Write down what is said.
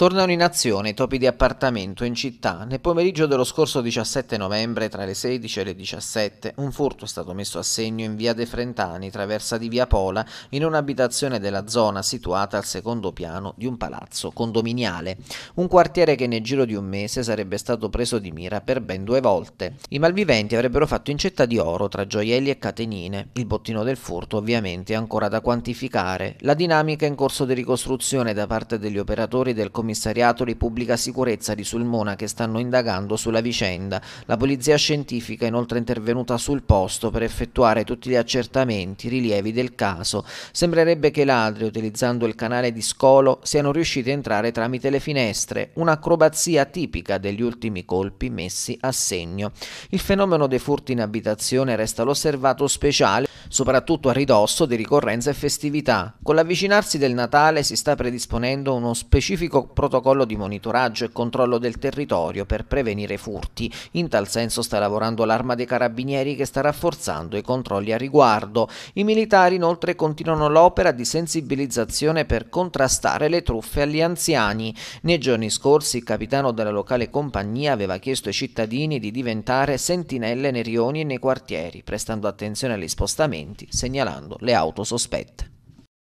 Tornano in azione i topi di appartamento in città. Nel pomeriggio dello scorso 17 novembre, tra le 16 e le 17, un furto è stato messo a segno in via De Frentani, traversa di via Pola, in un'abitazione della zona situata al secondo piano di un palazzo condominiale. Un quartiere che nel giro di un mese sarebbe stato preso di mira per ben due volte. I malviventi avrebbero fatto incetta di oro tra gioielli e catenine. Il bottino del furto, ovviamente, è ancora da quantificare. La dinamica in corso di ricostruzione da parte degli operatori del comitato commissariato di pubblica sicurezza di Sulmona che stanno indagando sulla vicenda. La polizia scientifica è inoltre intervenuta sul posto per effettuare tutti gli accertamenti, rilievi del caso. Sembrerebbe che i ladri, utilizzando il canale di scolo, siano riusciti a entrare tramite le finestre, un'acrobazia tipica degli ultimi colpi messi a segno. Il fenomeno dei furti in abitazione resta l'osservato speciale soprattutto a ridosso di ricorrenze e festività. Con l'avvicinarsi del Natale si sta predisponendo uno specifico protocollo di monitoraggio e controllo del territorio per prevenire furti. In tal senso sta lavorando l'arma dei carabinieri che sta rafforzando i controlli a riguardo. I militari inoltre continuano l'opera di sensibilizzazione per contrastare le truffe agli anziani. Nei giorni scorsi il capitano della locale compagnia aveva chiesto ai cittadini di diventare sentinelle nei rioni e nei quartieri, prestando attenzione agli spostamenti avvenimenti, segnalando le auto sospette.